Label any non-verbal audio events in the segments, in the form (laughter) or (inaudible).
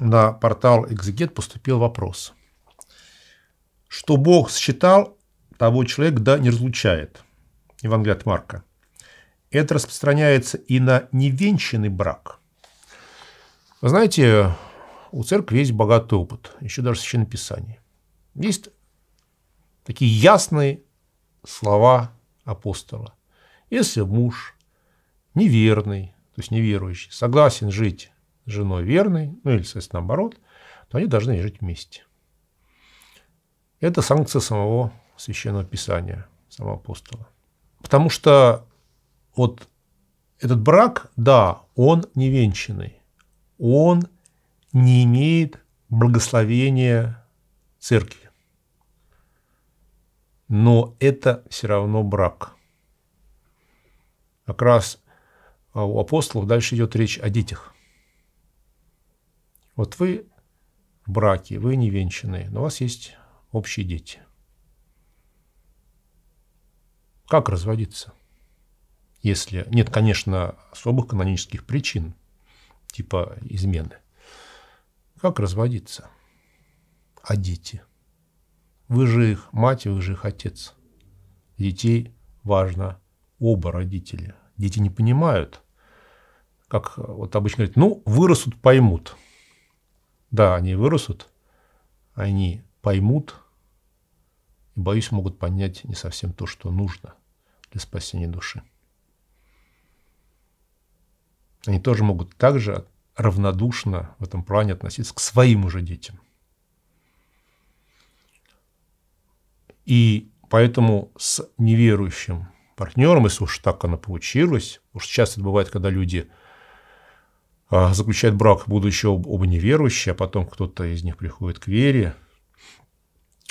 на портал Exeget поступил вопрос. Что Бог считал, того человек да не разлучает. Евангелие от Марка. Это распространяется и на невенчанный брак. Вы знаете, у церкви есть богатый опыт, еще даже Священное Писание. Есть такие ясные слова апостола. Если муж неверный, то есть неверующий, согласен жить женой верной, ну или, соответственно, наоборот, то они должны жить вместе. Это санкция самого Священного Писания, самого апостола. Потому что вот этот брак, да, он невенчанный, он не имеет благословения церкви. Но это все равно брак. Как раз а, у апостолов дальше идет речь о детях. Вот вы в браке, вы не венчаны, но у вас есть общие дети. Как разводиться? Если нет, конечно, особых канонических причин, типа измены. Как разводиться? А дети? Вы же их мать, вы же их отец. Детей важно оба родителя. Дети не понимают, как вот обычно говорят, ну, вырастут, поймут – да, они вырастут, они поймут, и, боюсь, могут понять не совсем то, что нужно для спасения души. Они тоже могут также равнодушно в этом плане относиться к своим уже детям. И поэтому с неверующим партнером, если уж так оно получилось, уж часто это бывает, когда люди – а, заключают брак, будучи об, оба неверующие, а потом кто-то из них приходит к вере.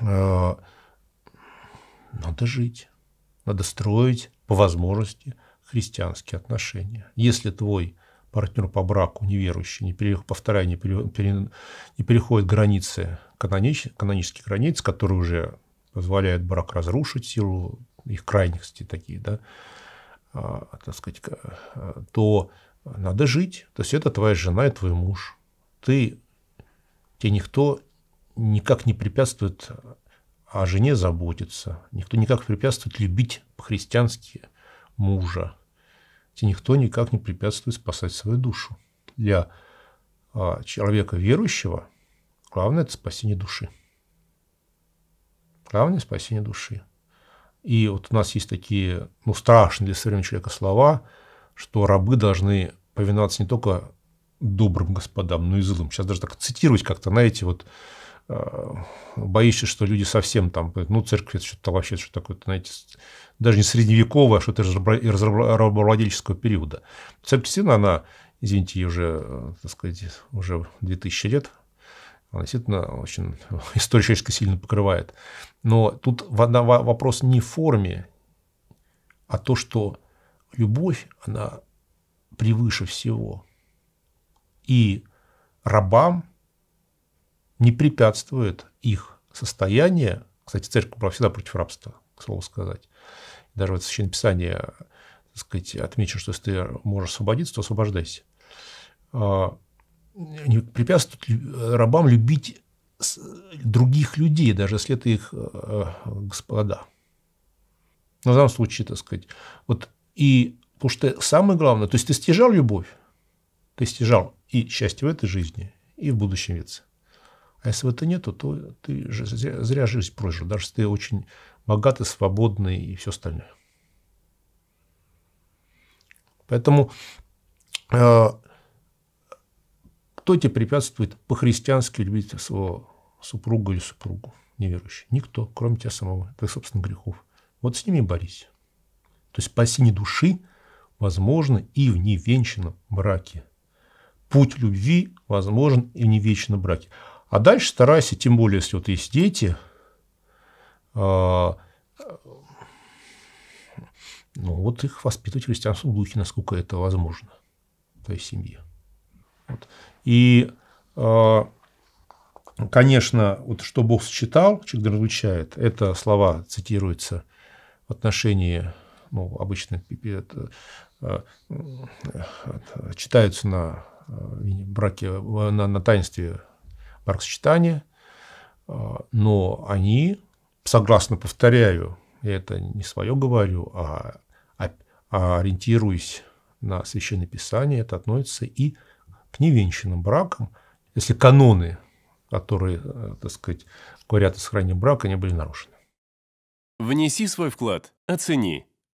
А, надо жить, надо строить по возможности христианские отношения. Если твой партнер по браку неверующий, не пере, повторяю, не, пере, не переходит границы, канонич, канонические границы, которые уже позволяют брак разрушить силу их крайности такие, да, а, так сказать, а, то надо жить. То есть это твоя жена и твой муж. Ты, тебе никто никак не препятствует а о жене заботиться. Никто никак не препятствует любить по-христиански мужа. Тебе никто никак не препятствует спасать свою душу. Для а, человека верующего главное – это спасение души. Главное – спасение души. И вот у нас есть такие ну, страшные для современного человека слова – что рабы должны повиноваться не только добрым господам, но и злым. Сейчас даже так цитировать как-то, знаете, вот э, боишься, что люди совсем там, ну, церковь, это что-то вообще, что такое, знаете, даже не средневековое, а что-то из рабовладельческого периода. Церковь Сина, она, извините, ей уже, э, так сказать, уже 2000 лет, она действительно очень (laughs) исторически сильно покрывает. Но тут вопрос не в форме, а то, что любовь, она превыше всего. И рабам не препятствует их состояние. Кстати, церковь была всегда против рабства, к слову сказать. Даже в Священном Писании так сказать, отмечено, что если ты можешь освободиться, то освобождайся. А, не препятствует рабам любить других людей, даже если это их э, господа. Но в данном случае, так сказать, вот и потому что самое главное, то есть ты стяжал любовь, ты стяжал и счастье в этой жизни, и в будущем вице. А если этого нету, то ты же зря, зря жизнь прожил, даже если ты очень богатый, свободный и все остальное. Поэтому э, кто тебе препятствует по-христиански любить своего супруга или супругу неверующий? Никто, кроме тебя самого, Это собственных грехов. Вот с ними борись. То есть спасение души возможно и в невенчанном браке. Путь любви возможен и в невечном браке. А дальше старайся, тем более, если вот есть дети, а, ну, вот их воспитывать в христианском духе, насколько это возможно, то есть семье. Вот. И, а, конечно, вот что Бог сочетал, человек различает, это слова цитируются в отношении ну, обычно э, э, читаются на э, браке, на, на таинстве бракосочетания, но они, согласно повторяю, я это не свое говорю, а, а, а, ориентируясь на Священное Писание, это относится и к невенчанным бракам, если каноны, которые, так сказать, говорят о сохранении брака, они были нарушены. Внеси свой вклад, оцени